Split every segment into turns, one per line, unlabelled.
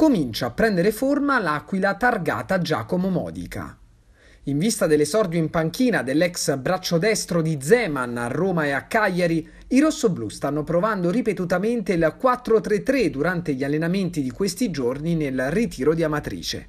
comincia a prendere forma l'aquila targata Giacomo Modica. In vista dell'esordio in panchina dell'ex braccio destro di Zeman a Roma e a Cagliari, i rossoblù stanno provando ripetutamente il 4-3-3 durante gli allenamenti di questi giorni nel ritiro di Amatrice.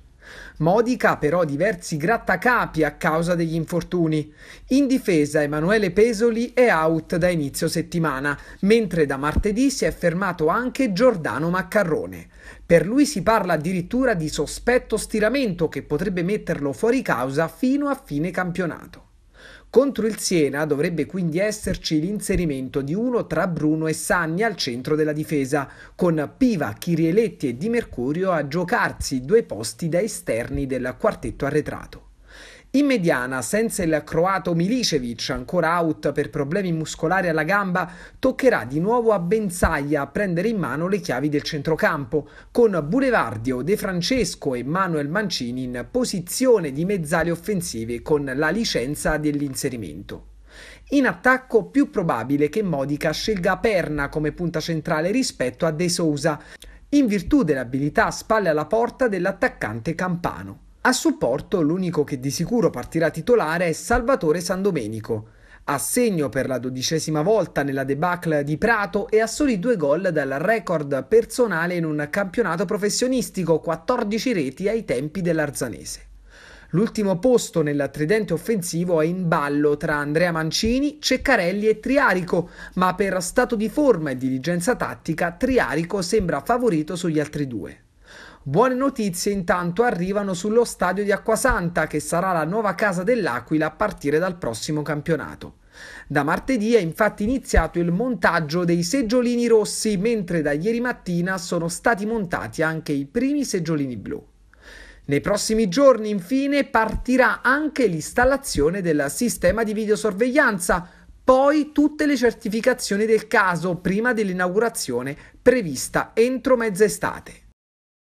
Modica però diversi grattacapi a causa degli infortuni. In difesa Emanuele Pesoli è out da inizio settimana, mentre da martedì si è fermato anche Giordano Maccarrone. Per lui si parla addirittura di sospetto stiramento che potrebbe metterlo fuori causa fino a fine campionato. Contro il Siena dovrebbe quindi esserci l'inserimento di uno tra Bruno e Sanni al centro della difesa, con Piva, Chirieletti e Di Mercurio a giocarsi due posti da esterni del quartetto arretrato. In mediana, senza il croato Milicevic, ancora out per problemi muscolari alla gamba, toccherà di nuovo a Benzaglia prendere in mano le chiavi del centrocampo, con Bulevardio, De Francesco e Manuel Mancini in posizione di mezzali offensive con la licenza dell'inserimento. In attacco più probabile che Modica scelga Perna come punta centrale rispetto a De Sousa, in virtù dell'abilità spalle alla porta dell'attaccante campano. A supporto l'unico che di sicuro partirà titolare è Salvatore Sandomenico, a segno per la dodicesima volta nella debacle di Prato e a soli due gol dal record personale in un campionato professionistico, 14 reti ai tempi dell'Arzanese. L'ultimo posto nel tridente offensivo è in ballo tra Andrea Mancini, Ceccarelli e Triarico, ma per stato di forma e diligenza tattica Triarico sembra favorito sugli altri due. Buone notizie intanto arrivano sullo stadio di Acquasanta, che sarà la nuova casa dell'Aquila a partire dal prossimo campionato. Da martedì è infatti iniziato il montaggio dei seggiolini rossi, mentre da ieri mattina sono stati montati anche i primi seggiolini blu. Nei prossimi giorni, infine, partirà anche l'installazione del sistema di videosorveglianza, poi tutte le certificazioni del caso prima dell'inaugurazione prevista entro mezz'estate.